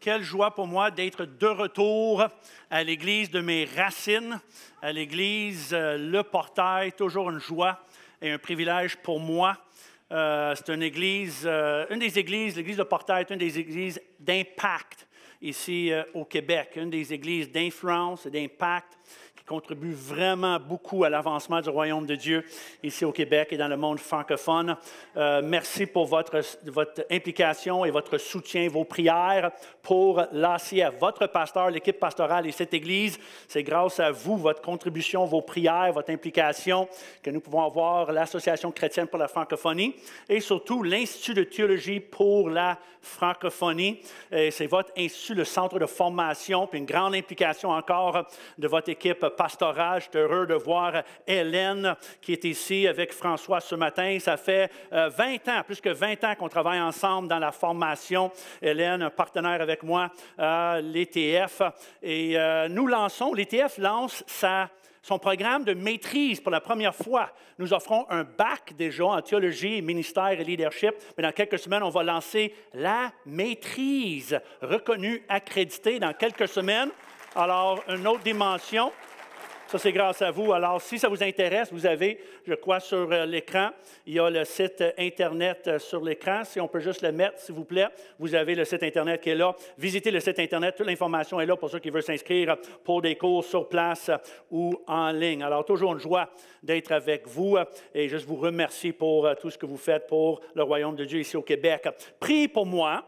quelle joie pour moi d'être de retour à l'église de mes racines, à l'église euh, Le Portail. Toujours une joie et un privilège pour moi. Euh, c'est une église, euh, une des églises, l'église Le Portail est une des églises d'impact ici au Québec, une des églises d'influence et d'impact contribue vraiment beaucoup à l'avancement du royaume de Dieu ici au Québec et dans le monde francophone. Euh, merci pour votre, votre implication et votre soutien, vos prières pour à votre pasteur, l'équipe pastorale et cette Église. C'est grâce à vous, votre contribution, vos prières, votre implication que nous pouvons avoir l'Association chrétienne pour la francophonie et surtout l'Institut de théologie pour la francophonie. C'est votre institut, le centre de formation, puis une grande implication encore de votre équipe Pastorage, Je suis heureux de voir Hélène qui est ici avec François ce matin. Ça fait 20 euh, ans, plus que 20 ans qu'on travaille ensemble dans la formation. Hélène, un partenaire avec moi, à l'ETF. Et euh, nous lançons, l'ETF lance son programme de maîtrise pour la première fois. Nous offrons un bac déjà en théologie, ministère et leadership, mais dans quelques semaines, on va lancer la maîtrise reconnue, accréditée dans quelques semaines. Alors, une autre dimension. Ça, c'est grâce à vous. Alors, si ça vous intéresse, vous avez, je crois, sur euh, l'écran, il y a le site euh, Internet euh, sur l'écran. Si on peut juste le mettre, s'il vous plaît, vous avez le site Internet qui est là. Visitez le site Internet. Toute l'information est là pour ceux qui veulent s'inscrire pour des cours sur place ou en ligne. Alors, toujours une joie d'être avec vous et juste vous remercie pour tout ce que vous faites pour le royaume de Dieu ici au Québec. Priez pour moi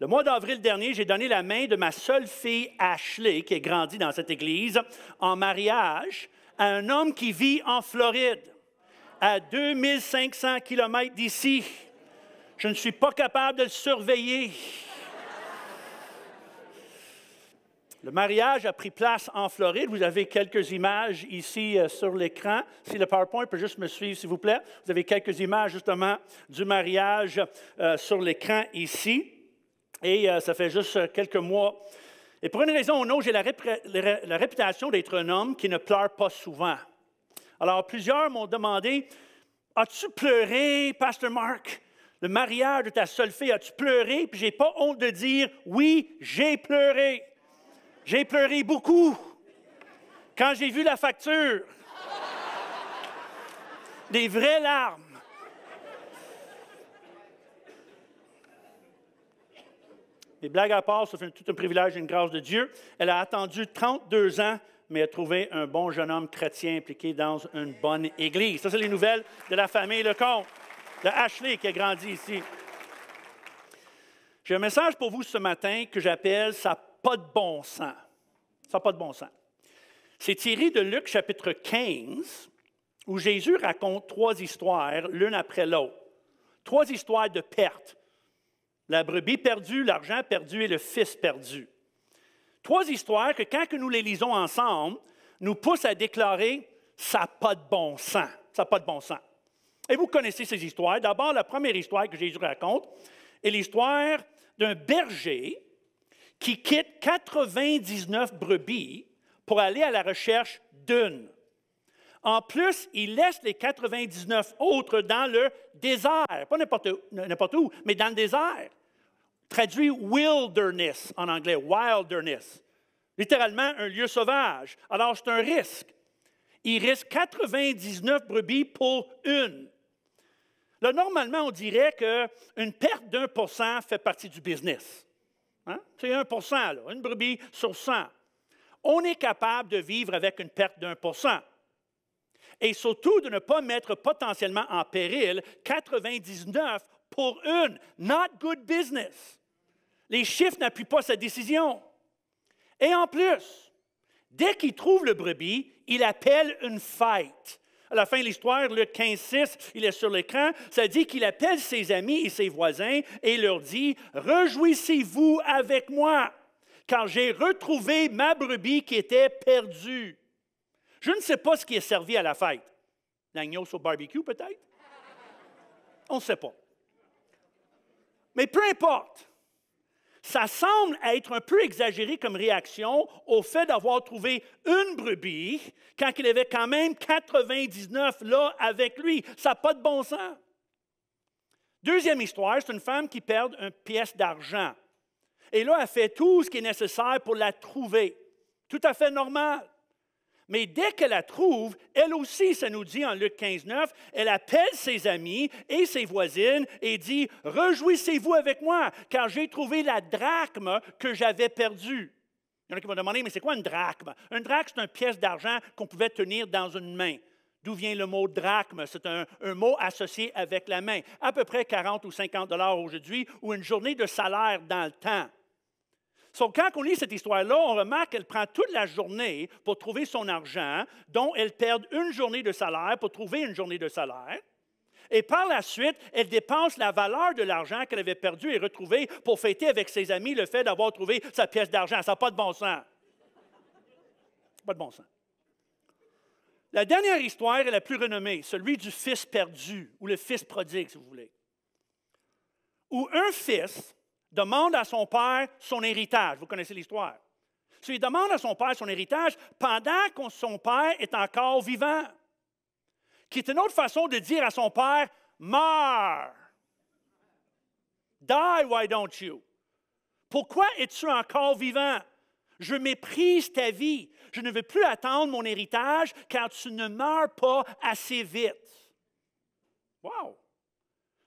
le mois d'avril dernier, j'ai donné la main de ma seule fille Ashley, qui est grandi dans cette église, en mariage à un homme qui vit en Floride, à 2500 kilomètres d'ici. Je ne suis pas capable de le surveiller. Le mariage a pris place en Floride. Vous avez quelques images ici euh, sur l'écran. Si le PowerPoint peut juste me suivre, s'il vous plaît. Vous avez quelques images justement du mariage euh, sur l'écran ici. Et euh, ça fait juste euh, quelques mois. Et pour une raison ou autre, j'ai la, réputation d'être un homme qui ne pleure pas souvent. Alors, plusieurs m'ont demandé As-tu pleuré, Pasteur Mark Le mariage de ta seule fille, as-tu pleuré Puis, j'ai pas honte de dire Oui, j'ai pleuré. J'ai pleuré beaucoup quand j'ai vu la facture. Des vraies larmes. Les blagues à part, ça fait tout un privilège et une grâce de Dieu. Elle a attendu 32 ans, mais a trouvé un bon jeune homme chrétien impliqué dans une bonne église. Ça, c'est les nouvelles de la famille Lecomte, de Ashley qui a grandi ici. J'ai un message pour vous ce matin que j'appelle Ça pas de bon sens. Ça n'a pas de bon sens. C'est tiré de Luc chapitre 15, où Jésus raconte trois histoires l'une après l'autre. Trois histoires de pertes la brebis perdue, l'argent perdu et le fils perdu. Trois histoires que, quand nous les lisons ensemble, nous poussent à déclarer ça n'a pas de bon sens. Ça pas de bon sens. Et vous connaissez ces histoires. D'abord, la première histoire que Jésus raconte est l'histoire d'un berger qui quitte 99 brebis pour aller à la recherche d'une. En plus, il laisse les 99 autres dans le désert, pas n'importe n'importe où, mais dans le désert traduit wilderness en anglais, wilderness. Littéralement, un lieu sauvage. Alors, c'est un risque. Il risque 99 brebis pour une. Là, normalement, on dirait qu'une perte d'un pour cent fait partie du business. Hein? C'est 1 là, une brebis sur 100. On est capable de vivre avec une perte d'un pour cent. Et surtout de ne pas mettre potentiellement en péril 99 pour une. Not good business. Les chiffres n'appuient pas sa décision. Et en plus, dès qu'il trouve le brebis, il appelle une fête. À la fin de l'histoire, le 15-6, il est sur l'écran, ça dit qu'il appelle ses amis et ses voisins et leur dit, « vous avec moi, car j'ai retrouvé ma brebis qui était perdue. Je ne sais pas ce qui est servi à la fête. L'agneau au barbecue peut-être? On ne sait pas. Mais peu importe. Ça semble être un peu exagéré comme réaction au fait d'avoir trouvé une brebis quand il avait quand même 99 là avec lui. Ça n'a pas de bon sens. Deuxième histoire, c'est une femme qui perd une pièce d'argent. Et là, elle fait tout ce qui est nécessaire pour la trouver. Tout à fait normal. Mais dès qu'elle la trouve, elle aussi, ça nous dit en Luc 15, 9, elle appelle ses amis et ses voisines et dit, « vous avec moi, car j'ai trouvé la drachme que j'avais perdue. Il y en a qui vont demander, mais c'est quoi une drachme? Une drachme, c'est une pièce d'argent qu'on pouvait tenir dans une main. D'où vient le mot drachme? C'est un, un, mot associé avec la main. À peu près 40 ou 50 dollars aujourd'hui, ou une journée de salaire dans le temps. Donc quand on lit cette histoire-là, on remarque qu'elle prend toute la journée pour trouver son argent, dont elle perd une journée de salaire pour trouver une journée de salaire. Et par la suite, elle dépense la valeur de l'argent qu'elle avait perdu et retrouvé pour fêter avec ses amis le fait d'avoir trouvé sa pièce d'argent. Ça n'a pas de bon sens. Pas de bon sens. La dernière histoire est la plus renommée, celui du fils perdu, ou le fils prodigue, si vous voulez. Où un fils demande à son père son héritage. Vous connaissez l'histoire. Il demande à son père son héritage pendant que son père est encore vivant, qui est une autre façon de dire à son père, meurs. Die, why don't you? Pourquoi es-tu encore vivant? Je méprise ta vie. Je ne veux plus attendre mon héritage car tu ne meurs pas assez vite. Wow!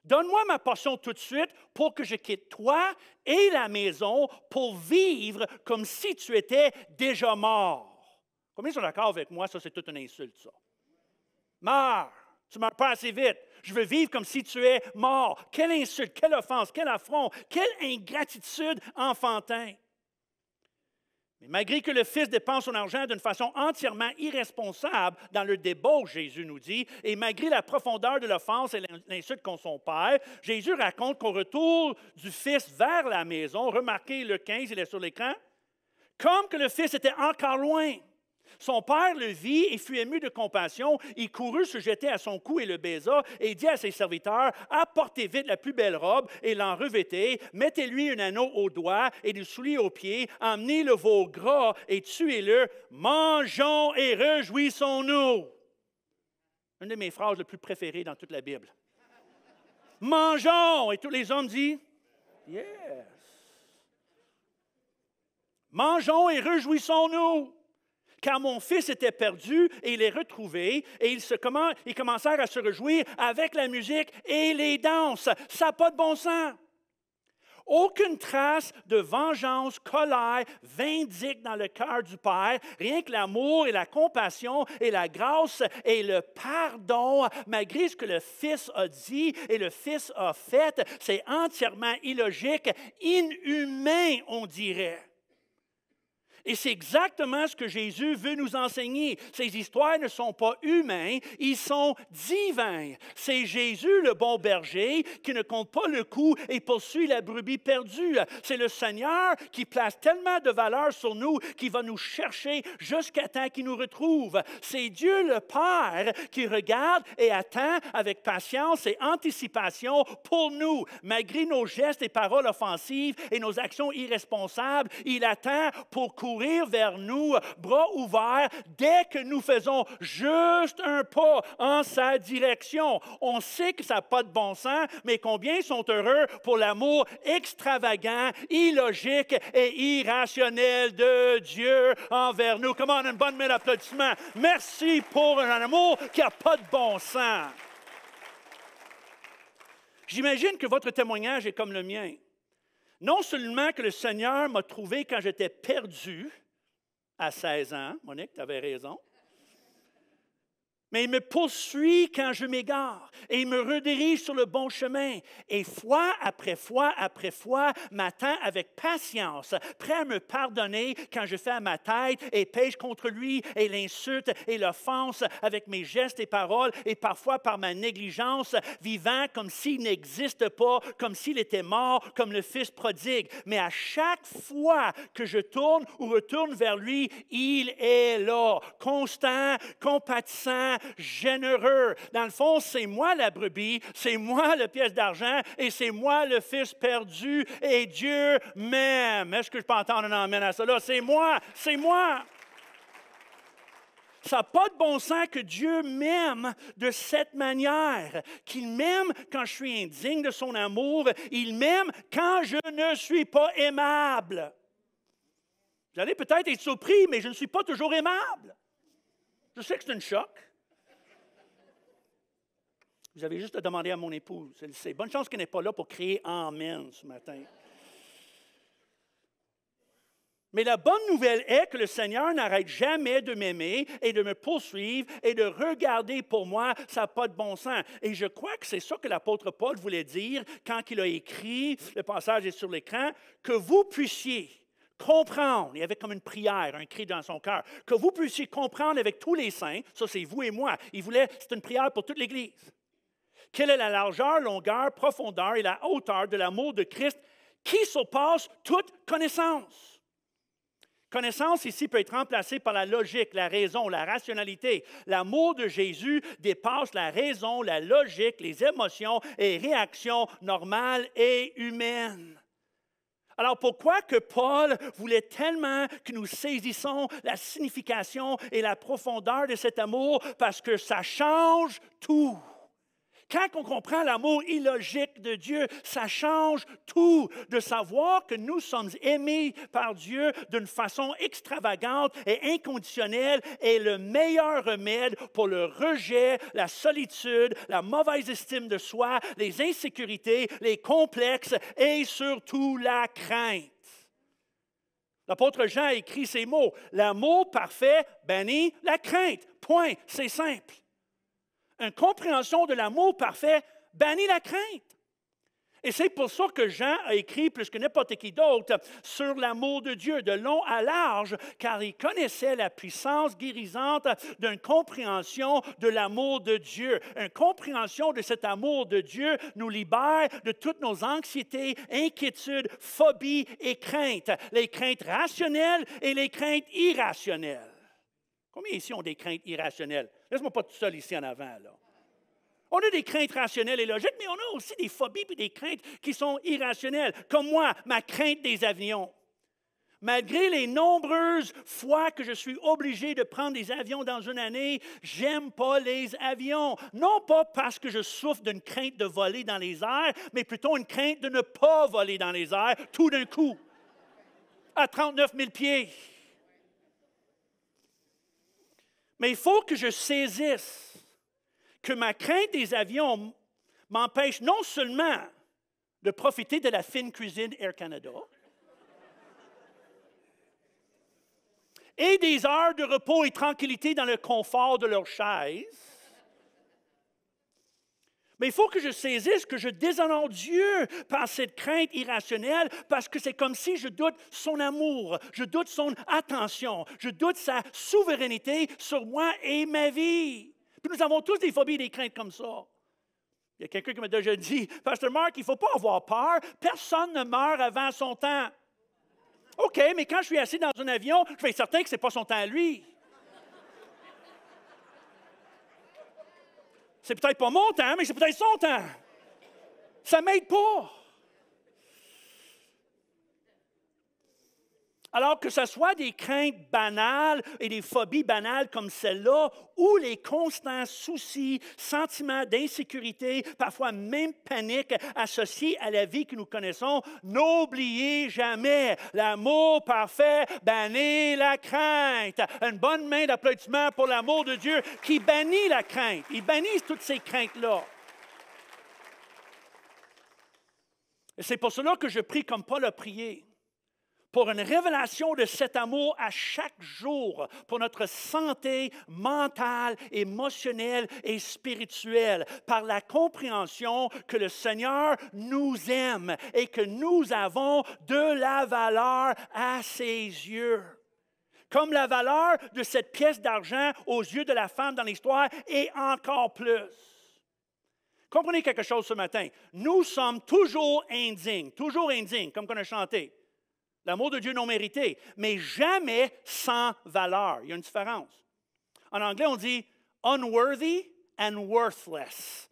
Donne-moi ma portion tout de suite pour que je quitte toi et la maison pour vivre comme si tu étais déjà mort. Combien sont d'accord avec moi? Ça, c'est toute une insulte, ça. Mort, Tu m'as pas assez vite. Je veux vivre comme si tu es mort. Quelle insulte, quelle offense, quel affront, quelle ingratitude enfantin malgré que le Fils dépense son argent d'une façon entièrement irresponsable dans le débat, Jésus nous dit, et malgré la profondeur de l'offense et l'insulte qu'on son Père, Jésus raconte qu'au retour du Fils vers la maison, remarquez le 15, il est sur l'écran, comme que le Fils était encore loin, son père le vit et fut ému de compassion. Il courut se jeter à son cou et le baisa et dit à ses serviteurs, apportez vite la plus belle robe et l'en revêtez, mettez-lui un anneau au doigt et du soulier aux pieds, emmenez le veau gras et tuez-le, mangeons et réjouissons-nous. Une de mes phrases les plus préférées dans toute la Bible. Mangeons! Et tous les hommes disent, yes. Mangeons et réjouissons-nous car mon fils était perdu et il est retrouvé, et ils, se, commencèrent à se réjouir avec la musique et les danses. Ça n'a pas de bon sens. Aucune trace de vengeance, colère, vindique dans le cœur du Père, rien que l'amour et la compassion et la grâce et le pardon, malgré ce que le Fils a dit et le Fils a fait, c'est entièrement illogique, inhumain, on dirait. Et c'est exactement ce que Jésus veut nous enseigner. Ces histoires ne sont pas humaines, ils sont divins. C'est Jésus, le bon berger, qui ne compte pas le coup et poursuit la brebis perdue. C'est le Seigneur qui place tellement de valeur sur nous qu'il va nous chercher jusqu'à temps qu'il nous retrouve. C'est Dieu, le Père, qui regarde et attend avec patience et anticipation pour nous. Malgré nos gestes et paroles offensives et nos actions irresponsables, il attend pour courir vers nous, bras ouverts, dès que nous faisons juste un pas en sa direction. On sait que ça n'a pas de bon sens, mais combien sont heureux pour l'amour extravagant, illogique et irrationnel de Dieu envers nous. comme on a une bonne Merci pour un amour qui n'a pas de bon sens. J'imagine que votre témoignage est comme le mien. Non seulement que le Seigneur m'a trouvé quand j'étais perdu à 16 ans, Monique, tu avais raison, mais il me poursuit quand je m'égare et il me redirige sur le bon chemin. Et fois après fois après fois m'attend avec patience, prêt à me pardonner quand je fais à ma tête et pêche contre lui et l'insulte et l'offense avec mes gestes et paroles et parfois par ma négligence, vivant comme s'il n'existe pas, comme s'il était mort, comme le Fils prodigue. Mais à chaque fois que je tourne ou retourne vers lui, il est là, constant, compatissant, généreux. Dans le fond, c'est moi la brebis, c'est moi la pièce d'argent et c'est moi le fils perdu et Dieu m'aime. Est-ce que je peux entendre un amen à cela? C'est moi, c'est moi. Ça n'a pas de bon sens que Dieu m'aime de cette manière, qu'il m'aime quand je suis indigne de son amour, il m'aime quand je ne suis pas aimable. Vous allez peut-être être surpris, mais je ne suis pas toujours aimable. Je sais que c'est un choc. Vous avez juste à demander à mon épouse, elle sait. Bonne chance qu'elle n'est pas là pour crier Amen ce matin. Mais la bonne nouvelle est que le Seigneur n'arrête jamais de m'aimer et de me poursuivre et de regarder pour moi, ça n'a pas de bon sens. Et je crois que c'est ça que l'apôtre Paul voulait dire quand il a écrit, le passage est sur l'écran, que vous puissiez comprendre, il y avait comme une prière, un cri dans son cœur, que vous puissiez comprendre avec tous les saints, ça c'est vous et moi, il voulait, c'est une prière pour toute l'Église, quelle est la largeur, longueur, profondeur et la hauteur de l'amour de Christ qui surpasse toute connaissance? Connaissance ici peut être remplacée par la logique, la raison, la rationalité. L'amour de Jésus dépasse la raison, la logique, les émotions et réactions normales et humaines. Alors pourquoi que Paul voulait tellement que nous saisissons la signification et la profondeur de cet amour? Parce que ça change tout quand on comprend l'amour illogique de Dieu, ça change tout de savoir que nous sommes aimés par Dieu d'une façon extravagante et inconditionnelle est le meilleur remède pour le rejet, la solitude, la mauvaise estime de soi, les insécurités, les complexes et surtout la crainte. L'apôtre Jean a écrit ces mots. L'amour parfait bannit la crainte. Point. C'est simple une compréhension de l'amour parfait bannit la crainte. Et c'est pour ça que Jean a écrit, plus que n'importe qui d'autre, sur l'amour de Dieu, de long à large, car il connaissait la puissance guérisante d'une compréhension de l'amour de Dieu. Une compréhension de cet amour de Dieu nous libère de toutes nos anxiétés, inquiétudes, phobies et craintes, les craintes rationnelles et les craintes irrationnelles. Combien ici ont des craintes irrationnelles? Laisse-moi pas tout seul ici en avant, là. On a des craintes rationnelles et logiques, mais on a aussi des phobies et des craintes qui sont irrationnelles. Comme moi, ma crainte des avions. Malgré les nombreuses fois que je suis obligé de prendre des avions dans une année, j'aime pas les avions. Non pas parce que je souffre d'une crainte de voler dans les airs, mais plutôt une crainte de ne pas voler dans les airs tout d'un coup, à 39 000 pieds. Mais il faut que je saisisse que ma crainte des avions m'empêche non seulement de profiter de la fine cuisine Air Canada, et des heures de repos et tranquillité dans le confort de leur chaise, mais il faut que je saisisse que je déshonore Dieu par cette crainte irrationnelle parce que c'est comme si je doute son amour, je doute son attention, je doute sa souveraineté sur moi et ma vie. Puis nous avons tous des phobies et des craintes comme ça. Il y a quelqu'un qui m'a déjà dit, Pasteur Mark, il ne faut pas avoir peur, personne ne meurt avant son temps. OK, mais quand je suis assis dans un avion, je suis certain que ce n'est pas son temps à lui. C'est peut-être pas mon temps, mais c'est peut-être son temps. Ça m'aide pas. Alors que ce soit des craintes banales et des phobies banales comme celle-là, ou les constants soucis, sentiments d'insécurité, parfois même panique associés à la vie que nous connaissons, n'oubliez jamais l'amour parfait bannit la crainte. Une bonne main d'applaudissement pour l'amour de Dieu qui bannit la crainte. Il bannit toutes ces craintes-là. c'est pour cela que je prie comme Paul a prié pour une révélation de cet amour à chaque jour, pour notre santé mentale, émotionnelle et spirituelle, par la compréhension que le Seigneur nous aime et que nous avons de la valeur à ses yeux. Comme la valeur de cette pièce d'argent aux yeux de la femme dans l'histoire et encore plus. Comprenez quelque chose ce matin. Nous sommes toujours indignes, toujours indignes, comme on a chanté. L'amour de Dieu non mérité, mais jamais sans valeur. Il y a une différence. En anglais, on dit unworthy and worthless.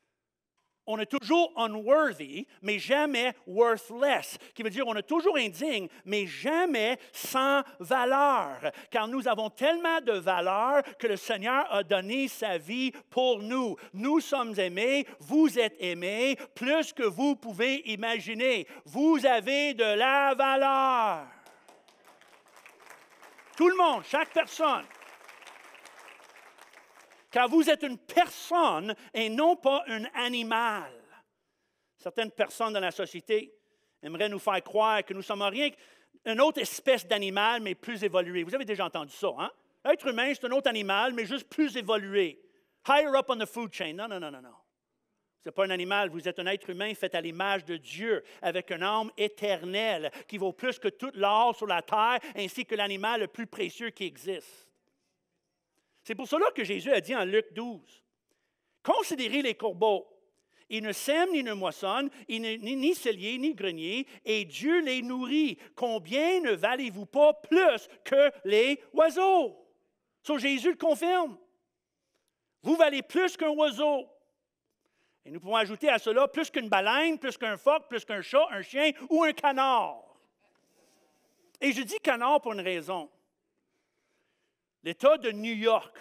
On est toujours unworthy, mais jamais worthless, qui veut dire on est toujours indigne, mais jamais sans valeur, car nous avons tellement de valeur que le Seigneur a donné sa vie pour nous. Nous sommes aimés, vous êtes aimés, plus que vous pouvez imaginer. Vous avez de la valeur. Tout le monde, chaque personne car vous êtes une personne et non pas un animal. Certaines personnes dans la société aimeraient nous faire croire que nous sommes rien qu'une autre espèce d'animal, mais plus évolué. Vous avez déjà entendu ça, hein? être humain, c'est un autre animal, mais juste plus évolué. Higher up on the food chain. Non, non, non, non, non. Ce n'est pas un animal, vous êtes un être humain fait à l'image de Dieu, avec un âme éternelle qui vaut plus que tout l'or sur la terre, ainsi que l'animal le plus précieux qui existe. C'est pour cela que Jésus a dit en Luc 12, Considérez les corbeaux. Ils ne sèment ni ne moissonnent, ils ne, ni, ni ni grenier, et Dieu les nourrit. Combien ne valez-vous pas plus que les oiseaux? Ça Jésus le confirme. Vous valez plus qu'un oiseau. Et nous pouvons ajouter à cela plus qu'une baleine, plus qu'un phoque, plus qu'un chat, un chien ou un canard. Et je dis canard pour une raison. L'État de New York,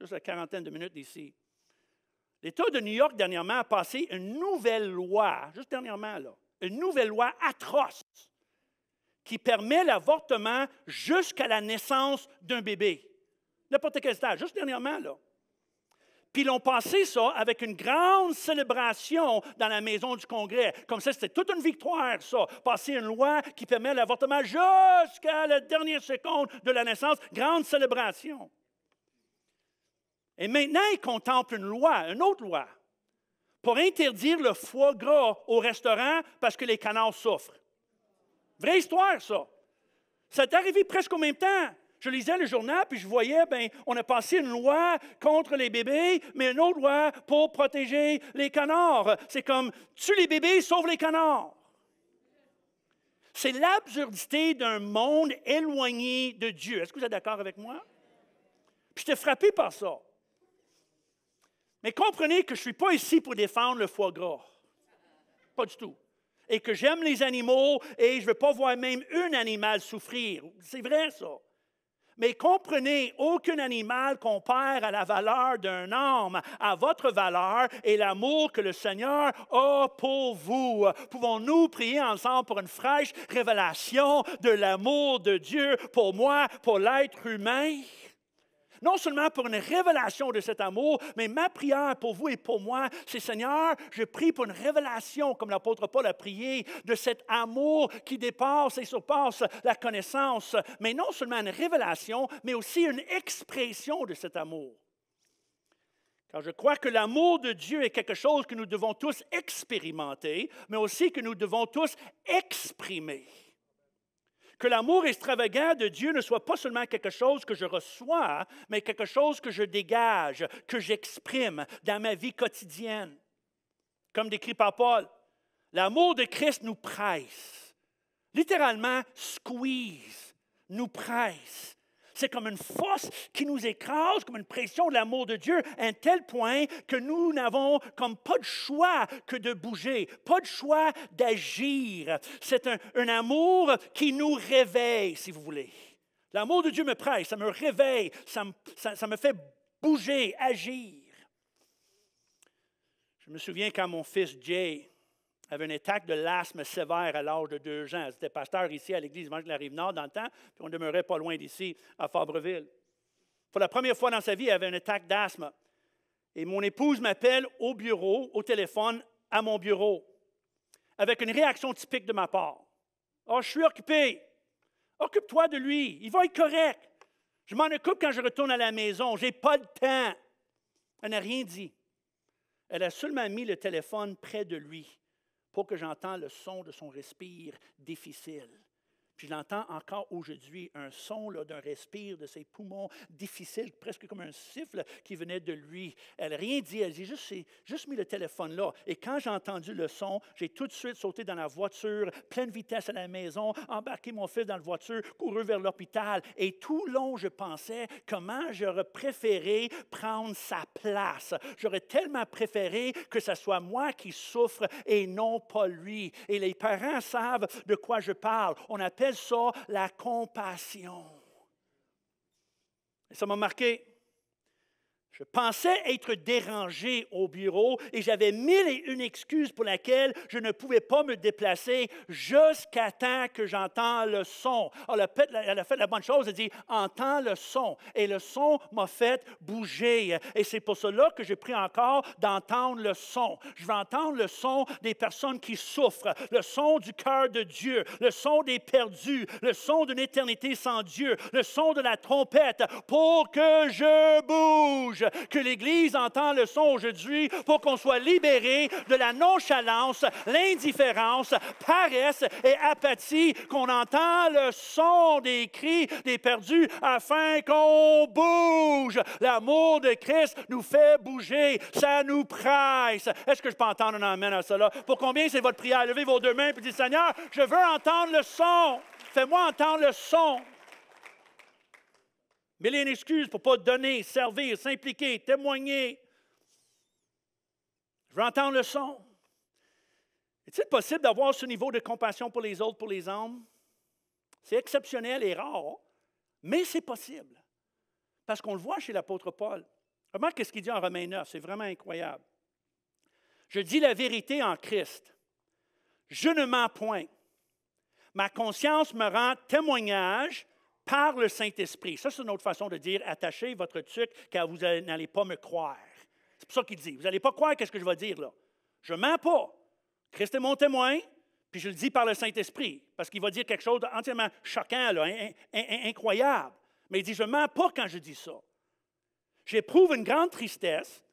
juste la quarantaine de minutes d'ici, l'État de New York dernièrement a passé une nouvelle loi, juste dernièrement là, une nouvelle loi atroce qui permet l'avortement jusqu'à la naissance d'un bébé. N'importe quel stade, juste dernièrement là. Puis ils l'ont passé ça avec une grande célébration dans la maison du Congrès. Comme ça, c'était toute une victoire, ça. Passer une loi qui permet l'avortement jusqu'à la dernière seconde de la naissance. Grande célébration. Et maintenant, ils contemplent une loi, une autre loi, pour interdire le foie gras au restaurant parce que les canards souffrent. Vraie histoire, ça. Ça est arrivé presque au même temps. Je lisais le journal, puis je voyais, ben, on a passé une loi contre les bébés, mais une autre loi pour protéger les canards. C'est comme, tue les bébés, sauve les canards. C'est l'absurdité d'un monde éloigné de Dieu. Est-ce que vous êtes d'accord avec moi? Puis j'étais frappé par ça. Mais comprenez que je ne suis pas ici pour défendre le foie gras. Pas du tout. Et que j'aime les animaux et je ne veux pas voir même un animal souffrir. C'est vrai, ça. Mais comprenez, aucun animal compare à la valeur d'un homme, à votre valeur et l'amour que le Seigneur a pour vous. Pouvons-nous prier ensemble pour une fraîche révélation de l'amour de Dieu pour moi, pour l'être humain? Non seulement pour une révélation de cet amour, mais ma prière pour vous et pour moi, c'est Seigneur, je prie pour une révélation, comme l'apôtre Paul a prié, de cet amour qui dépasse et surpasse la connaissance. Mais non seulement une révélation, mais aussi une expression de cet amour. Car je crois que l'amour de Dieu est quelque chose que nous devons tous expérimenter, mais aussi que nous devons tous exprimer que l'amour extravagant de Dieu ne soit pas seulement quelque chose que je reçois, mais quelque chose que je dégage, que j'exprime dans ma vie quotidienne. Comme décrit par Paul, l'amour de Christ nous presse, littéralement squeeze, nous presse. C'est comme une force qui nous écrase, comme une pression de l'amour de Dieu, à un tel point que nous n'avons comme pas de choix que de bouger, pas de choix d'agir. C'est un, amour qui nous réveille, si vous voulez. L'amour de Dieu me presse, ça me réveille, ça me, ça me fait bouger, agir. Je me souviens quand mon fils Jay avait une attaque de l'asthme sévère à l'âge de deux ans. C'était pasteur ici à l'église de la Rive-Nord dans le temps, puis on demeurait pas loin d'ici, à Fabreville. Pour la première fois dans sa vie, elle avait une attaque d'asthme. Et mon épouse m'appelle au bureau, au téléphone, à mon bureau, avec une réaction typique de ma part. Oh, je suis occupé. Occupe-toi de lui. Il va être correct. Je m'en occupe quand je retourne à la maison. Je n'ai pas de temps. Elle n'a rien dit. Elle a seulement mis le téléphone près de lui pour que j'entende le son de son respire difficile. Puis j'entends encore aujourd'hui un son d'un respire de ses poumons difficiles, presque comme un siffle qui venait de lui. Elle n'a rien dit, elle dit juste, juste mis le téléphone là. Et quand j'ai entendu le son, j'ai tout de suite sauté dans la voiture, pleine vitesse à la maison, embarqué mon fils dans la voiture, couru vers l'hôpital. Et tout long, je pensais comment j'aurais préféré prendre sa place. J'aurais tellement préféré que ce soit moi qui souffre et non pas lui. Et les parents savent de quoi je parle. On appelle ça la compassion. Et ça m'a marqué. Je pensais être dérangé au bureau et j'avais mille et une excuses pour laquelle je ne pouvais pas me déplacer jusqu'à temps que j'entends le son. Alors, elle a fait la bonne chose, elle dit Entends le son. Et le son m'a fait bouger. Et c'est pour cela que j'ai pris encore d'entendre le son. Je vais entendre le son des personnes qui souffrent, le son du cœur de Dieu, le son des perdus, le son d'une éternité sans Dieu, le son de la trompette pour que je bouge que l'Église entend le son aujourd'hui pour qu'on soit libéré de la nonchalance, l'indifférence, paresse et apathie, qu'on entend le son des cris des perdus afin qu'on bouge. L'amour de Christ nous fait bouger, ça nous presse. Est-ce que je peux entendre un amen à cela? Pour combien c'est votre prière? Levez vos deux mains et dites Seigneur, je veux entendre le son. Fais-moi entendre le son. Mais une excuse pour ne pas donner, servir, s'impliquer, témoigner. Je veux entendre le son. Est-il possible d'avoir ce niveau de compassion pour les autres, pour les hommes? C'est exceptionnel et rare, mais c'est possible. Parce qu'on le voit chez l'apôtre Paul. Remarque ce qu'il dit en Romains 9, c'est vraiment incroyable. Je dis la vérité en Christ. Je ne mens point. Ma conscience me rend témoignage par le Saint-Esprit. Ça, c'est une autre façon de dire attachez votre tuque car vous n'allez pas me croire. C'est pour ça qu'il dit. Vous n'allez pas croire qu'est-ce que je vais dire là. Je ne mens pas. Christ est mon témoin, puis je le dis par le Saint-Esprit, parce qu'il va dire quelque chose d'entièrement choquant, incroyable. Mais il dit, je ne mens pas quand je dis ça. J'éprouve une grande tristesse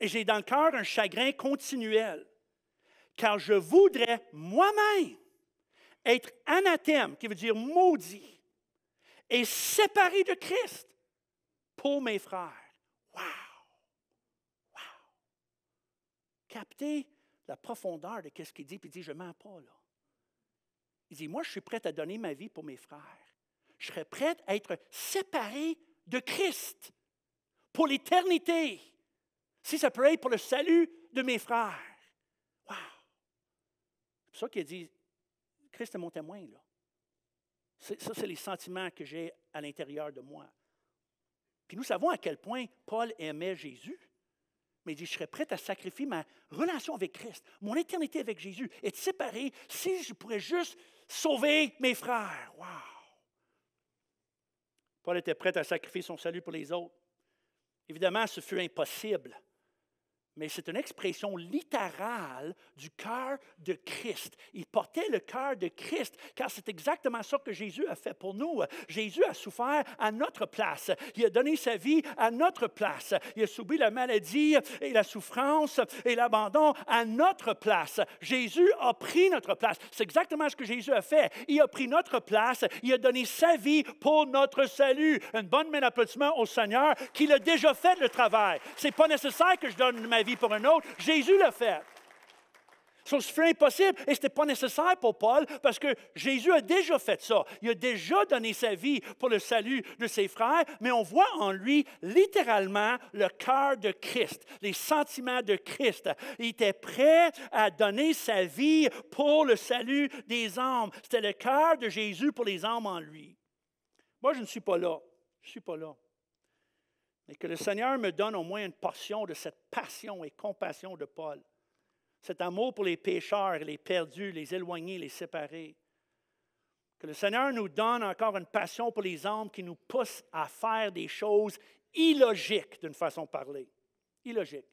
et j'ai dans le cœur un chagrin continuel, car je voudrais moi-même être anathème, qui veut dire maudit, et séparé de Christ pour mes frères. Wow! Wow! Captez la profondeur de ce qu'il dit, puis il dit, je ne mens pas là. Il dit, moi, je suis prêt à donner ma vie pour mes frères. Je serais prêt à être séparé de Christ pour l'éternité, si ça peut être pour le salut de mes frères. Wow! C'est ça qu'il dit, Christ est mon témoin, là. Ça, c'est les sentiments que j'ai à l'intérieur de moi. Puis nous savons à quel point Paul aimait Jésus. Mais il dit, je serais prêt à sacrifier ma relation avec Christ, mon éternité avec Jésus, être séparé si je pourrais juste sauver mes frères. Wow! Paul était prêt à sacrifier son salut pour les autres. Évidemment, ce fut impossible mais c'est une expression littérale du cœur de Christ. Il portait le cœur de Christ, car c'est exactement ça que Jésus a fait pour nous. Jésus a souffert à notre place. Il a donné sa vie à notre place. Il a subi la maladie et la souffrance et l'abandon à notre place. Jésus a pris notre place. C'est exactement ce que Jésus a fait. Il a pris notre place. Il a donné sa vie pour notre salut. Une bonne main au Seigneur qui l'a déjà fait le travail. C'est pas nécessaire que je donne ma vie pour un autre. Jésus l'a fait. ce fut impossible et ce n'était pas nécessaire pour Paul parce que Jésus a déjà fait ça. Il a déjà donné sa vie pour le salut de ses frères, mais on voit en lui littéralement le cœur de Christ, les sentiments de Christ. Il était prêt à donner sa vie pour le salut des âmes. C'était le cœur de Jésus pour les âmes en lui. Moi, je ne suis pas là. Je ne suis pas là. Et que le Seigneur me donne au moins une portion de cette passion et compassion de Paul, cet amour pour les pécheurs, les perdus, les éloignés, les séparés. Que le Seigneur nous donne encore une passion pour les âmes qui nous poussent à faire des choses illogiques d'une façon parlée. Illogiques.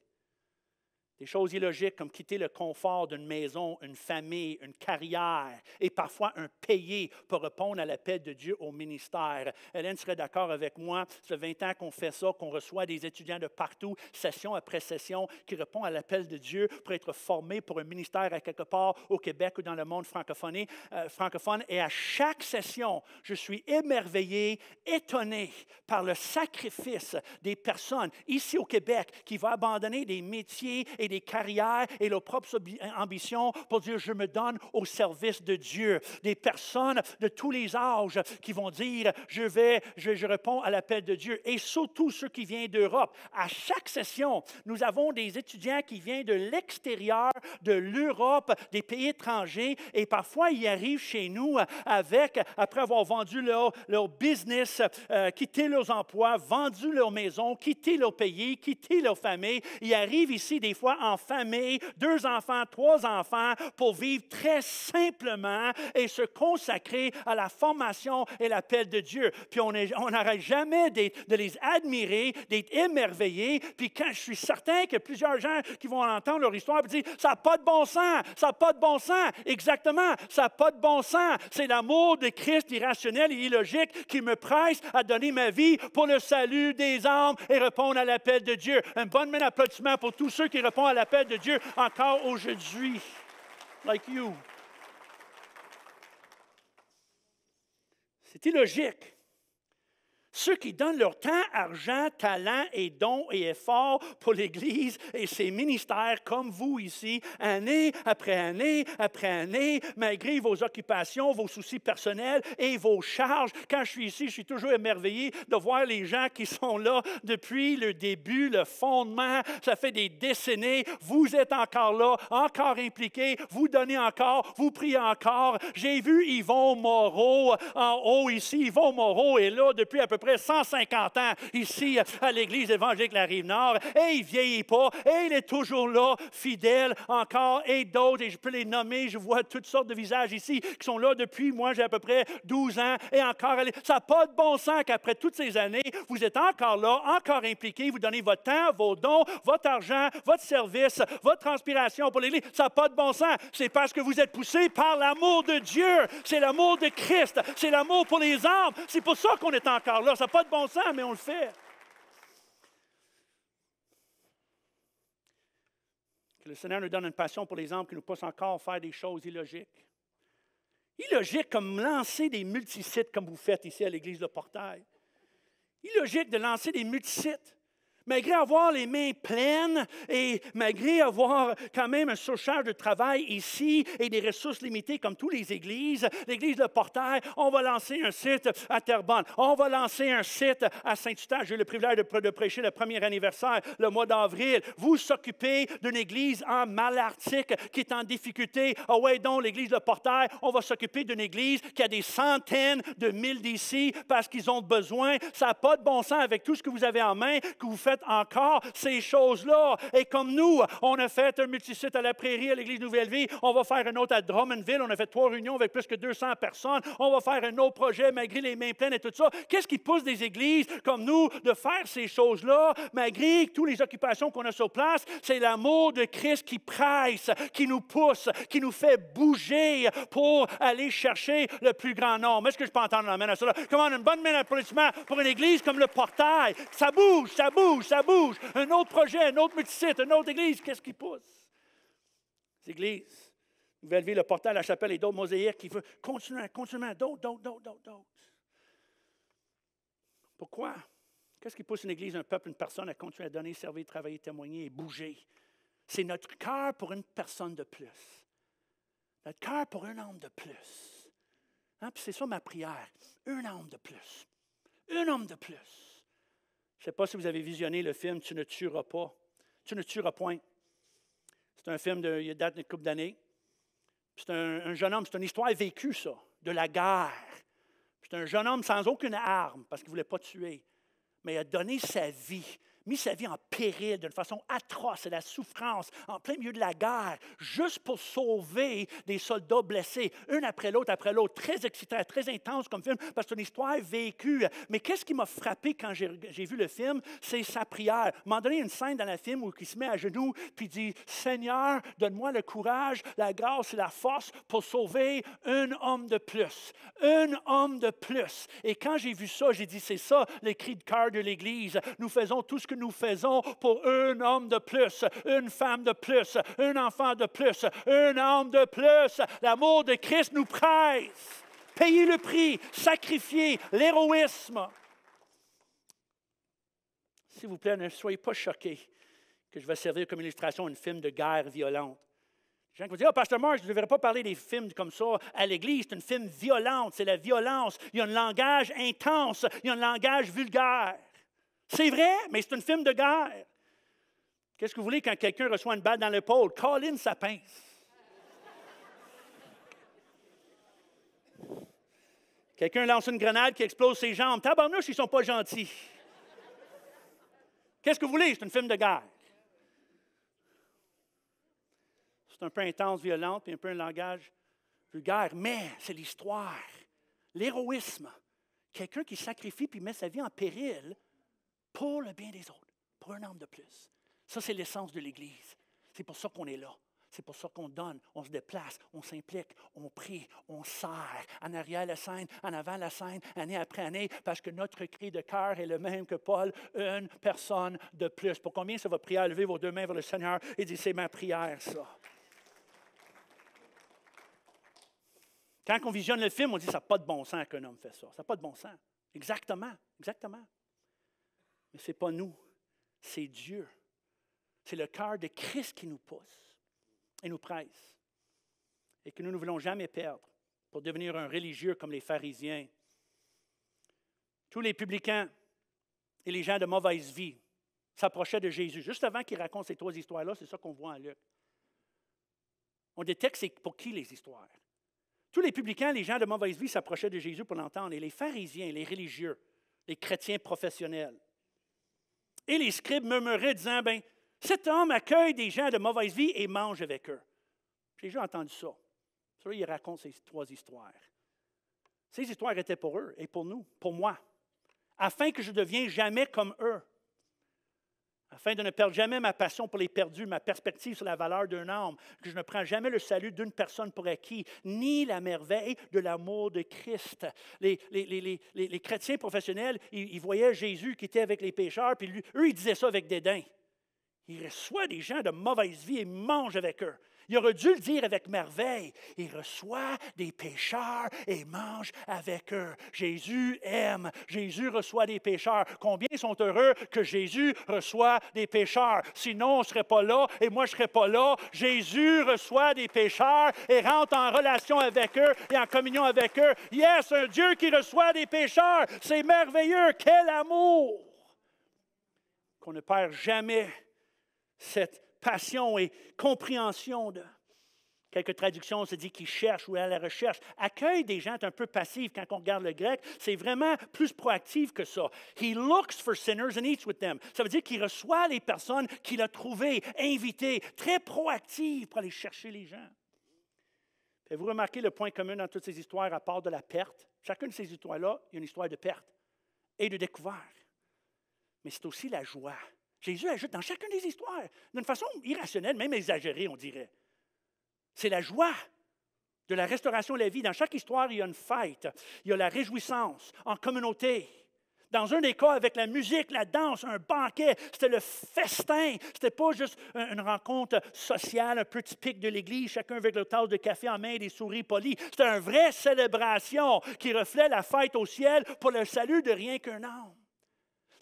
Des choses illogiques comme quitter le confort d'une maison, une famille, une carrière et parfois un payé pour répondre à l'appel de Dieu au ministère. Hélène serait d'accord avec moi, Ce 20 ans qu'on fait ça, qu'on reçoit des étudiants de partout, session après session, qui répondent à l'appel de Dieu pour être formés pour un ministère à quelque part au Québec ou dans le monde francophone. Euh, francophone. Et à chaque session, je suis émerveillé, étonné par le sacrifice des personnes ici au Québec qui vont abandonner des métiers et des carrières et leurs propres ambitions pour dire je me donne au service de Dieu. Des personnes de tous les âges qui vont dire je vais, je, je réponds à l'appel de Dieu. Et surtout ceux qui viennent d'Europe. À chaque session, nous avons des étudiants qui viennent de l'extérieur, de l'Europe, des pays étrangers et parfois ils arrivent chez nous avec, après avoir vendu leur, leur business, euh, quitté leurs emplois, vendu leur maison, quitté leur pays, quitté leur famille. Ils arrivent ici des fois en famille, deux enfants, trois enfants, pour vivre très simplement et se consacrer à la formation et l'appel de Dieu. Puis on n'arrête jamais de, de, les admirer, d'être émerveillés. Puis quand je suis certain que plusieurs gens qui vont entendre leur histoire dire, ça n'a pas de bon sens, ça n'a pas de bon sens. Exactement, ça n'a pas de bon sens. C'est l'amour de Christ irrationnel et illogique qui me presse à donner ma vie pour le salut des âmes et répondre à l'appel de Dieu. Un bon applaudissement pour tous ceux qui répondent répond à l'appel de Dieu encore aujourd'hui. Like you. C'est illogique. Ceux qui donnent leur temps, argent, talent et dons et efforts pour l'Église et ses ministères, comme vous ici, année après année après année, malgré vos occupations, vos soucis personnels et vos charges. Quand je suis ici, je suis toujours émerveillé de voir les gens qui sont là depuis le début, le fondement. Ça fait des décennies. Vous êtes encore là, encore impliqués. Vous donnez encore, vous priez encore. J'ai vu Yvon Moreau en haut ici. Yvon Moreau est là depuis à peu près 150 ans ici à l'Église évangélique de la Rive-Nord, et il ne vieillit pas, et il est toujours là, fidèle encore, et d'autres, et je peux les nommer, je vois toutes sortes de visages ici qui sont là depuis, moi j'ai à peu près 12 ans, et encore, ça n'a pas de bon sens qu'après toutes ces années, vous êtes encore là, encore impliqué, vous donnez votre temps, vos dons, votre argent, votre service, votre transpiration pour l'Église, ça n'a pas de bon sens. C'est parce que vous êtes poussé par l'amour de Dieu, c'est l'amour de Christ, c'est l'amour pour les âmes. C'est pour ça qu'on est encore là ça n'a pas de bon sens, mais on le fait. Que le Seigneur nous donne une passion pour les âmes qui nous pousse encore à faire des choses illogiques. Illogique comme lancer des multisites comme vous faites ici à l'église de Portail. Illogique de lancer des multisites. Malgré avoir les mains pleines et malgré avoir quand même un surcharge de travail ici et des ressources limitées comme toutes les églises, l'église de Portail, on va lancer un site à Terrebonne, on va lancer un site à Saint-Eustache. J'ai eu le privilège de, prêcher le premier anniversaire le mois d'avril. Vous s'occupez d'une église en Malartic qui est en difficulté. Ah ouais, donc l'église de Portail, on va s'occuper d'une église qui a des centaines de mille d'ici parce qu'ils ont besoin. Ça n'a pas de bon sens avec tout ce que vous avez en main, que vous faites encore ces choses-là. Et comme nous, on a fait un multisite à la Prairie, à l'Église Nouvelle-Vie, on va faire un autre à Drummondville, on a fait trois réunions avec plus que 200 personnes, on va faire un autre projet malgré les mains pleines et tout ça. Qu'est-ce qui pousse des églises comme nous de faire ces choses-là malgré toutes les occupations qu'on a sur place? C'est l'amour de Christ qui presse, qui nous pousse, qui nous fait bouger pour aller chercher le plus grand nombre. Est-ce que je peux entendre la main à cela? Comment une bonne main d'applaudissement pour une église comme le portail? Ça bouge, ça bouge, ça bouge. Un autre projet, un autre multisite, une autre église, qu'est-ce qui pousse? L'église, nouvelle lever le portail, la chapelle et d'autres mosaïques qui veulent continuer, continuer, d'autres, d'autres, d'autres, d'autres, Pourquoi? Qu'est-ce qui pousse une église, un peuple, une personne à continuer à donner, servir, travailler, témoigner et bouger? C'est notre cœur pour une personne de plus. Notre cœur pour un homme de plus. Hein, c'est ça ma prière. Un homme de plus. Un homme de plus. Je ne sais pas si vous avez visionné le film Tu ne tueras pas. Tu ne tueras point. C'est un film de, il date d'une couple d'années. C'est un, un, jeune homme, c'est une histoire vécue, ça, de la guerre. C'est un jeune homme sans aucune arme parce qu'il ne voulait pas tuer. Mais il a donné sa vie mis sa vie en péril d'une façon atroce, et la souffrance, en plein milieu de la guerre, juste pour sauver des soldats blessés, un après l'autre, après l'autre. Très excitant, très intense comme film, parce que c'est une histoire vécue. Mais qu'est-ce qui m'a frappé quand j'ai vu le film? C'est sa prière. Il m'a donné, une scène dans le film où il se met à genoux, puis dit, Seigneur, donne-moi le courage, la grâce et la force pour sauver un homme de plus. Un homme de plus. Et quand j'ai vu ça, j'ai dit, c'est ça le cri de cœur de l'Église. Nous faisons tout ce que nous faisons pour un homme de plus, une femme de plus, un enfant de plus, un homme de plus. L'amour de Christ nous presse. Payez le prix, sacrifiez l'héroïsme. S'il vous plaît, ne soyez pas choqués que je vais servir comme illustration un film de guerre violente. Les gens dire, oh, Pasteur Marge, je ne devrais pas parler des films comme ça à l'Église. C'est une film violente, c'est la violence. Il y a un langage intense, il y a un langage vulgaire. C'est vrai, mais c'est un film de guerre. Qu'est-ce que vous voulez quand quelqu'un reçoit une balle dans l'épaule? in sa pince. Quelqu'un lance une grenade qui explose ses jambes. Tabarnouche, ils sont pas gentils. Qu'est-ce que vous voulez? C'est un film de guerre. C'est un peu intense, violente, puis un peu un langage vulgaire, mais c'est l'histoire, l'héroïsme. Quelqu'un qui sacrifie puis met sa vie en péril pour le bien des autres, pour un homme de plus. Ça, c'est l'essence de l'Église. C'est pour ça qu'on est là. C'est pour ça qu'on donne, on se déplace, on s'implique, on prie, on sert, en arrière la scène, en avant la scène, année après année, parce que notre cri de cœur est le même que Paul, une personne de plus. Pour combien va va prière? Levez vos deux mains vers le Seigneur et dire, c'est ma prière, ça. Quand on visionne le film, on dit, ça n'a pas de bon sens qu'un homme fait ça. Ça n'a pas de bon sens. Exactement, exactement. Mais ce n'est pas nous, c'est Dieu. C'est le cœur de Christ qui nous pousse et nous presse. Et que nous ne voulons jamais perdre pour devenir un religieux comme les pharisiens. Tous les publicains et les gens de mauvaise vie s'approchaient de Jésus. Juste avant qu'il raconte ces trois histoires-là, c'est ça qu'on voit en Luc. On détecte pour qui les histoires. Tous les publicains, les gens de mauvaise vie s'approchaient de Jésus pour l'entendre, et les pharisiens, les religieux, les chrétiens professionnels. Et les scribes murmuraient, disant ben, Cet homme accueille des gens de mauvaise vie et mange avec eux. J'ai déjà entendu ça. Ça, raconte raconte ces trois histoires. Ces histoires étaient pour eux et pour nous, pour moi, afin que je ne devienne jamais comme eux afin de ne perdre jamais ma passion pour les perdus, ma perspective sur la valeur d'un âme, que je ne prends jamais le salut d'une personne pour acquis, ni la merveille de l'amour de Christ. Les, les, les, les chrétiens professionnels, ils, voyaient Jésus qui était avec les pécheurs, puis lui, eux, ils disaient ça avec dédain. Il reçoit des gens de mauvaise vie et mangent avec eux. Il aurait dû le dire avec merveille. Il reçoit des pécheurs et mange avec eux. Jésus aime. Jésus reçoit des pécheurs. Combien sont heureux que Jésus reçoit des pécheurs? Sinon, on ne serait pas là et moi, je ne serais pas là. Jésus reçoit des pécheurs et rentre en relation avec eux et en communion avec eux. Yes, un Dieu qui reçoit des pécheurs. C'est merveilleux. Quel amour! Qu'on ne perd jamais cette passion et compréhension de. Quelques traductions, se dit qu'il cherche ou à la recherche. Accueil des gens est un peu passif quand on regarde le grec. C'est vraiment plus proactif que ça. He looks for sinners and eats with them. Ça veut dire qu'il reçoit les personnes qu'il a trouvées, invitées, très proactives pour aller chercher les gens. vous remarquez le point commun dans toutes ces histoires à part de la perte. Chacune de ces histoires-là, il y a une histoire de perte et de découvert. Mais c'est aussi la joie Jésus ajoute dans chacune des histoires, d'une façon irrationnelle, même exagérée, on dirait. C'est la joie de la restauration de la vie. Dans chaque histoire, il y a une fête, il y a la réjouissance en communauté. Dans un des cas, avec la musique, la danse, un banquet, c'était le festin. n'était pas juste une rencontre sociale un peu typique de l'Église, chacun avec le tasse de café en main et des souris polies. C'était une vraie célébration qui reflète la fête au ciel pour le salut de rien qu'un homme.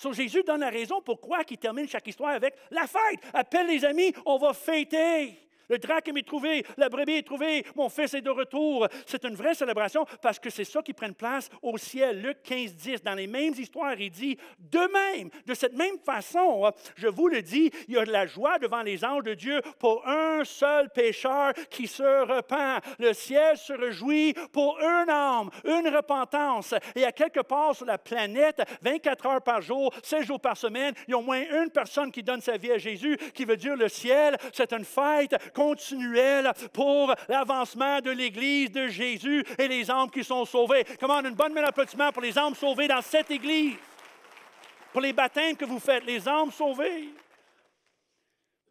So, Jésus donne la raison pourquoi il termine chaque histoire avec la fête. Appelle les amis, on va fêter. Le drachme est trouvé, la brebis est trouvée, mon fils est de retour. C'est une vraie célébration parce que c'est ça qui prend place au ciel. Luc 15, 10, dans les mêmes histoires, il dit De même, de cette même façon, je vous le dis, il y a de la joie devant les anges de Dieu pour un seul pécheur qui se repent. Le ciel se réjouit pour un âme, une repentance. Et à quelque part sur la planète, 24 heures par jour, 16 jours par semaine, il y a au moins une personne qui donne sa vie à Jésus, qui veut dire le ciel, c'est une fête continuelle pour l'avancement de l'Église de Jésus et les âmes qui sont sauvées. Comment une bonne main pour les âmes sauvées dans cette Église, pour les baptêmes que vous faites, les âmes sauvées.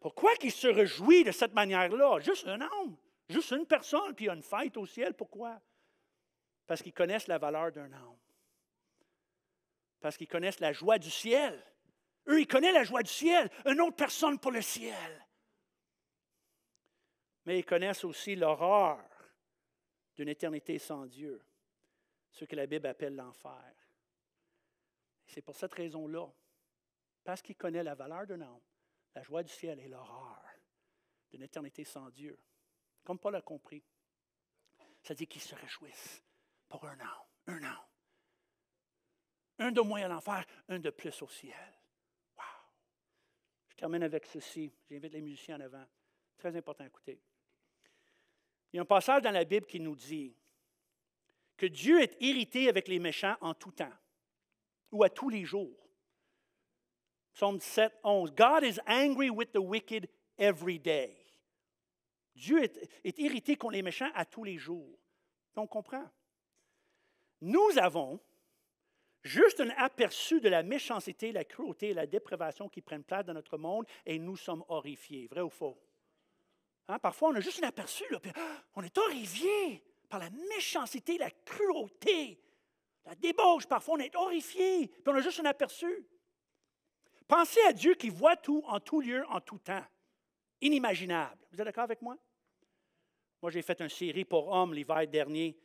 Pourquoi qu'ils se réjouissent de cette manière-là? Juste un homme, juste une personne, puis il y a une fête au ciel. Pourquoi? Parce qu'ils connaissent la valeur d'un homme. Parce qu'ils connaissent la joie du ciel. Eux, ils connaissent la joie du ciel. Une autre personne pour le ciel mais ils connaissent aussi l'horreur d'une éternité sans Dieu, ce que la Bible appelle l'enfer. C'est pour cette raison-là, parce qu'ils connaissent la valeur d'un homme, la joie du ciel et l'horreur d'une éternité sans Dieu, comme Paul a compris. Ça dit qu'ils se réjouissent pour un an, un an. Un de moins à l'enfer, un de plus au ciel. Wow! Je termine avec ceci. J'invite les musiciens en avant. Très important à écouter. Il y a un passage dans la Bible qui nous dit que Dieu est irrité avec les méchants en tout temps ou à tous les jours. Psalm 7, 11. God is angry with the wicked every day. Dieu est, irrité contre les méchants à tous les jours. On comprend. Nous avons juste un aperçu de la méchanceté, la cruauté et la dépravation qui prennent place dans notre monde et nous sommes horrifiés. Vrai ou faux? Hein, parfois, on a juste un aperçu, puis, ah, on est horrifié par la méchanceté, la cruauté, la débauche. Parfois, on est horrifié, puis on a juste un aperçu. Pensez à Dieu qui voit tout en tout lieu, en tout temps. Inimaginable. Vous êtes d'accord avec moi? Moi, j'ai fait une série pour hommes l'hiver dernier,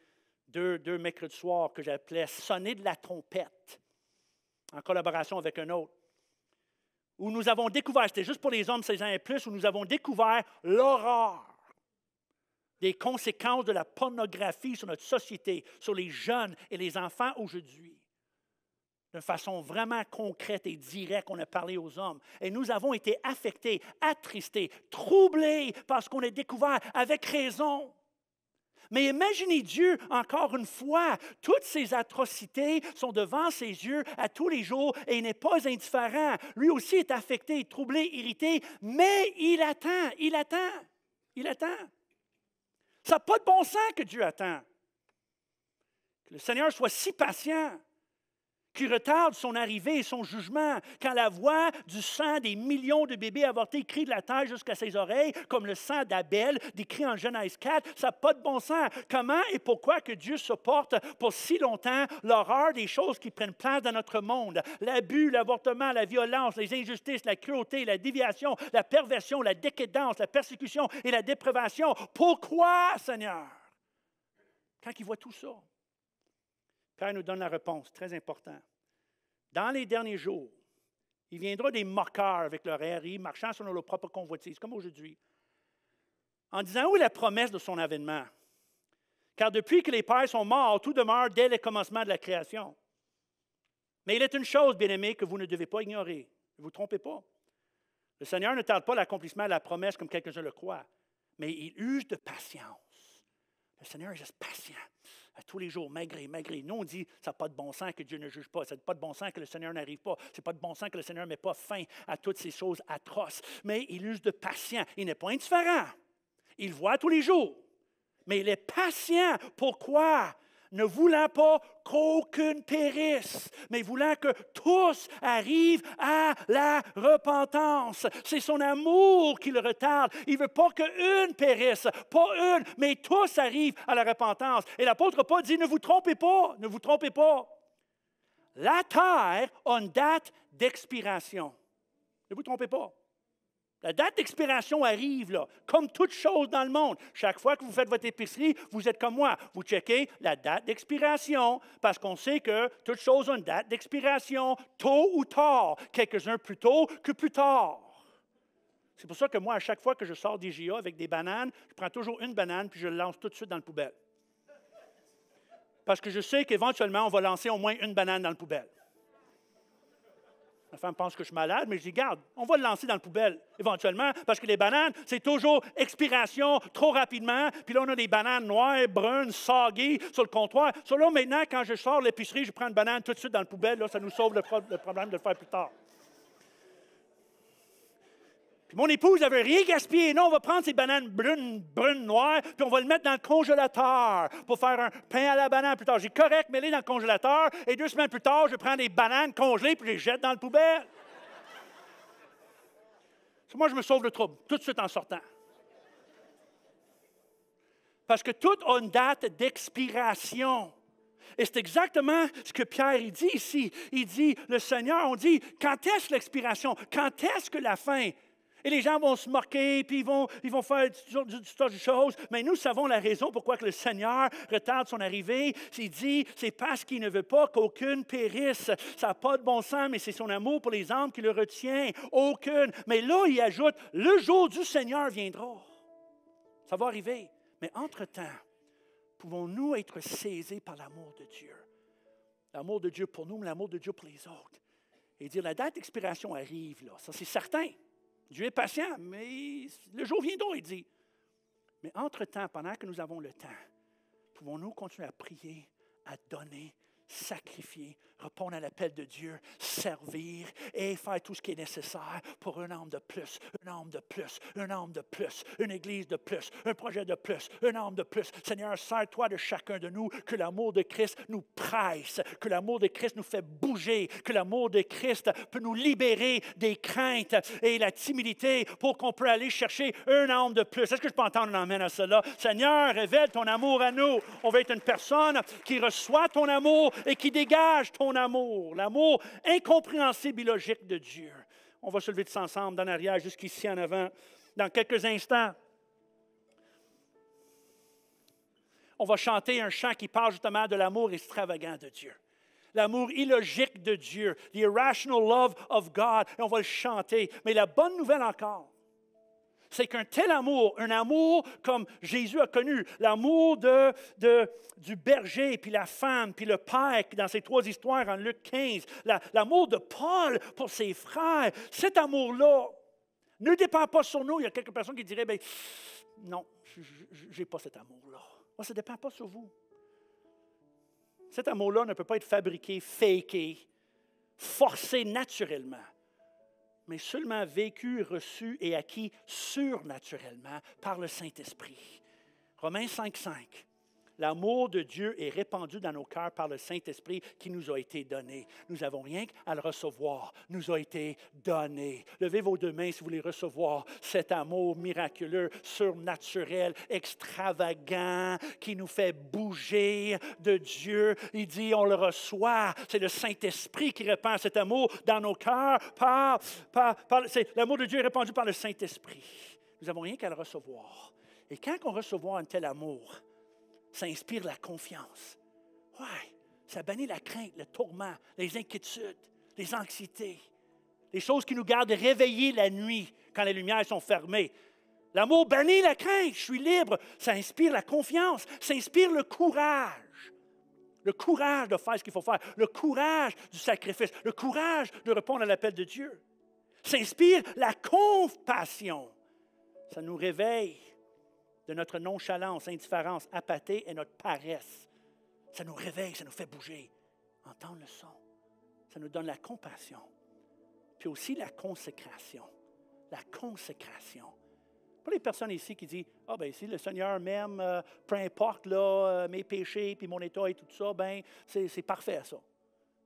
deux, deux mercredis soirs, que j'appelais Sonner de la trompette, en collaboration avec un autre où nous avons découvert, c'était juste pour les hommes 16 ans et plus, où nous avons découvert l'horreur des conséquences de la pornographie sur notre société, sur les jeunes et les enfants aujourd'hui. De façon vraiment concrète et directe, on a parlé aux hommes. Et nous avons été affectés, attristés, troublés parce qu'on a découvert avec raison mais imaginez Dieu encore une fois. Toutes ces atrocités sont devant ses yeux à tous les jours et il n'est pas indifférent. Lui aussi est affecté, troublé, irrité, mais il attend, il attend, il attend. Ça n'a pas de bon sens que Dieu attend. Que le Seigneur soit si patient qui retarde son arrivée et son jugement, quand la voix du sang des millions de bébés avortés crie de la terre jusqu'à ses oreilles, comme le sang d'Abel décrit en Genèse 4, ça n'a pas de bon sens. Comment et pourquoi que Dieu supporte pour si longtemps l'horreur des choses qui prennent place dans notre monde, l'abus, l'avortement, la violence, les injustices, la cruauté, la déviation, la perversion, la décadence, la persécution et la déprévation. Pourquoi, Seigneur? Quand il voit tout ça, car nous donne la réponse, très important. Dans les derniers jours, il viendra des moqueurs avec leur RI, marchant sur leur propre convoitise, comme aujourd'hui, en disant où est la promesse de son avènement. Car depuis que les pères sont morts, tout demeure dès le commencement de la création. Mais il est une chose, bien aimé, que vous ne devez pas ignorer. Ne vous trompez pas. Le Seigneur ne tarde pas l'accomplissement de la promesse comme quelques-uns le croient, mais il use de patience. Le Seigneur est juste patient tous les jours, malgré, malgré. Nous, on dit, ça n'a pas de bon sens que Dieu ne juge pas. Ça n'a pas de bon sens que le Seigneur n'arrive pas. C'est pas de bon sens que le Seigneur ne met pas fin à toutes ces choses atroces. Mais il use de patience. Il n'est pas indifférent. Il voit tous les jours. Mais il est patient. Pourquoi? ne voulant pas qu'aucune périsse, mais voulant que tous arrivent à la repentance. C'est son amour qui le retarde. Il ne veut pas qu'une périsse, pas une, mais tous arrivent à la repentance. Et l'apôtre Paul dit, ne vous trompez pas, ne vous trompez pas. La terre a une date d'expiration. Ne vous trompez pas. La date d'expiration arrive, là, comme toute chose dans le monde. Chaque fois que vous faites votre épicerie, vous êtes comme moi. Vous checkez la date d'expiration, parce qu'on sait que toute chose a une date d'expiration, tôt ou tard, quelques-uns plus tôt que plus tard. C'est pour ça que moi, à chaque fois que je sors des G.I.A. avec des bananes, je prends toujours une banane puis je la lance tout de suite dans le poubelle. Parce que je sais qu'éventuellement, on va lancer au moins une banane dans le poubelle. La femme pense que je suis malade, mais je dis, garde, on va le lancer dans la poubelle éventuellement, parce que les bananes, c'est toujours expiration trop rapidement. Puis là, on a des bananes noires, brunes, saguées sur le comptoir. Ça, là, maintenant, quand je sors l'épicerie, je prends une banane tout de suite dans la poubelle. Là, ça nous sauve le problème de le faire plus tard mon épouse, n'avait rien gaspillé. Non, on va prendre ces bananes brunes, brunes, noires, puis on va le mettre dans le congélateur pour faire un pain à la banane plus tard. J'ai correct mets-les dans le congélateur et deux semaines plus tard, je prends des bananes congelées puis je les jette dans le poubelle. Moi, je me sauve le trouble tout de suite en sortant. Parce que tout a une date d'expiration. Et c'est exactement ce que Pierre dit ici. Il dit, le Seigneur, on dit, quand est-ce l'expiration? Quand est-ce que la fin? Et les gens vont se moquer, puis ils vont, ils vont faire du tas de choses. Mais nous savons la raison pourquoi que le Seigneur retarde son arrivée. Il dit, c'est parce qu'il ne veut pas qu'aucune périsse. Ça n'a pas de bon sens, mais c'est son amour pour les âmes qui le retient. Aucune. Mais là, il ajoute, le jour du Seigneur viendra. Ça va arriver. Mais entre-temps, pouvons-nous être saisis par l'amour de Dieu? L'amour de Dieu pour nous, mais l'amour de Dieu pour les autres. Et dire, la date d'expiration arrive, là. Ça, c'est certain. Dieu est patient, mais le jour vient d'où, il dit. Mais entre-temps, pendant que nous avons le temps, pouvons-nous continuer à prier, à donner, sacrifier, répondre à l'appel de Dieu, servir et faire tout ce qui est nécessaire pour un âme de plus, un âme de plus, un âme de plus, une église de plus, un projet de plus, un âme de plus. Seigneur, sers-toi de chacun de nous, que l'amour de Christ nous presse, que l'amour de Christ nous fait bouger, que l'amour de Christ peut nous libérer des craintes et la timidité pour qu'on peut aller chercher un âme de plus. Est-ce que je peux entendre un amène à cela? Seigneur, révèle ton amour à nous. On veut être une personne qui reçoit ton amour et qui dégage ton amour, l'amour incompréhensible et logique de Dieu. On va se lever tous ensemble, d'en arrière jusqu'ici, en avant, dans quelques instants. On va chanter un chant qui parle justement de l'amour extravagant de Dieu l'amour illogique de Dieu, the irrational love of God, et on va le chanter. Mais la bonne nouvelle encore, c'est qu'un tel amour, un amour comme Jésus a connu, l'amour de, du berger, puis la femme, puis le père, dans ces trois histoires en Luc 15, l'amour de Paul pour ses frères, cet amour-là ne dépend pas sur nous. Il y a quelques personnes qui diraient, ben, non, je n'ai pas cet amour-là. ça ne dépend pas sur vous. Cet amour-là ne peut pas être fabriqué, faké, forcé naturellement mais seulement vécu, reçu et acquis surnaturellement par le Saint-Esprit. Romains 5.5. 5. L'amour de Dieu est répandu dans nos cœurs par le Saint-Esprit qui nous a été donné. Nous n'avons rien qu'à le recevoir. Nous a été donné. Levez vos deux mains si vous voulez recevoir cet amour miraculeux, surnaturel, extravagant, qui nous fait bouger de Dieu. Il dit, on le reçoit. C'est le Saint-Esprit qui répand cet amour dans nos cœurs. Par, par, l'amour de Dieu est répandu par le Saint-Esprit. Nous n'avons rien qu'à le recevoir. Et quand on reçoit un tel amour, ça inspire la confiance. Ouais, ça bannit la crainte, le tourment, les inquiétudes, les anxiétés, les choses qui nous gardent réveillés la nuit quand les lumières sont fermées. L'amour bannit la crainte, je suis libre. Ça inspire la confiance, ça inspire le courage. Le courage de faire ce qu'il faut faire, le courage du sacrifice, le courage de répondre à l'appel de Dieu. Ça inspire la compassion. Ça nous réveille de notre nonchalance, indifférence, apathie et notre paresse. Ça nous réveille, ça nous fait bouger. Entendre le son, ça nous donne la compassion, puis aussi la consécration. La consécration. Pour les personnes ici qui disent Ah, oh, ben si le Seigneur m'aime, euh, peu importe là, euh, mes péchés, puis mon état et tout ça, ben c'est parfait ça.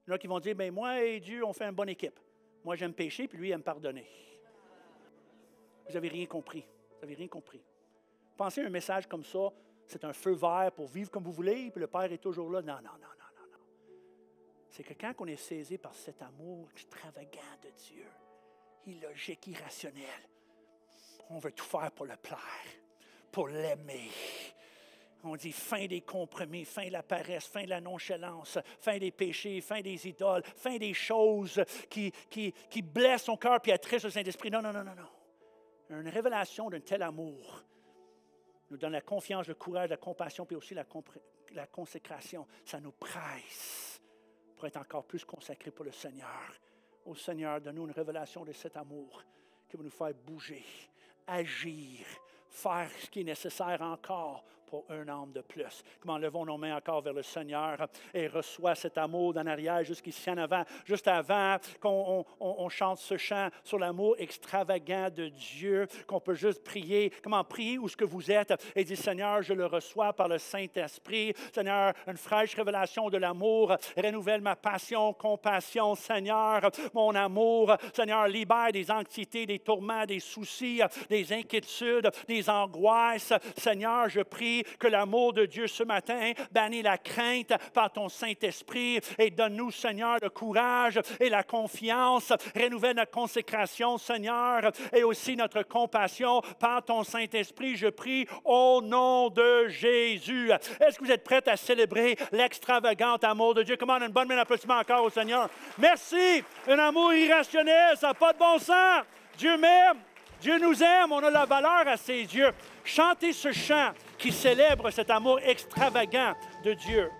Il qui vont dire ben moi et Dieu, on fait une bonne équipe. Moi, j'aime pécher, puis lui, il aime pardonner. Vous n'avez rien compris. Vous n'avez rien compris. Pensez un message comme ça, c'est un feu vert pour vivre comme vous voulez, puis le Père est toujours là. Non, non, non, non, non, non. C'est que quand on est saisi par cet amour extravagant de Dieu, illogique, irrationnel, on veut tout faire pour le plaire, pour l'aimer. On dit fin des compromis, fin de la paresse, fin de la nonchalance, fin des péchés, fin des idoles, fin des choses qui, qui, blessent son cœur puis attrissent le Saint-Esprit. Non, non, non, non, non. Une révélation d'un tel amour donne la confiance, le courage, la compassion, puis aussi la, la consécration. Ça nous presse pour être encore plus consacrés pour le Seigneur. Au Seigneur, donne-nous une révélation de cet amour qui va nous faire bouger, agir, faire ce qui est nécessaire encore pour un âme de plus. Comment levons nos mains encore vers le Seigneur et reçois cet amour d'en arrière jusqu'ici en avant, juste avant qu'on chante ce chant sur l'amour extravagant de Dieu, qu'on peut juste prier. Comment prier où ce que vous êtes et dire Seigneur, je le reçois par le Saint-Esprit. Seigneur, une fraîche révélation de l'amour renouvelle ma passion, compassion. Seigneur, mon amour. Seigneur, libère des anxiétés, des tourments, des soucis, des inquiétudes, des angoisses. Seigneur, je prie que l'amour de Dieu ce matin bannit la crainte par ton Saint-Esprit et donne-nous, Seigneur, le courage et la confiance. Renouvelle notre consécration, Seigneur, et aussi notre compassion par ton Saint-Esprit. Je prie au nom de Jésus. Est-ce que vous êtes prêts à célébrer l'extravagant amour de Dieu? Comment une bonne main encore au Seigneur. Merci. Un amour irrationnel, ça n'a pas de bon sens. Dieu m'aime. Dieu nous aime, on a la valeur à ses yeux. Chantez ce chant qui célèbre cet amour extravagant de Dieu.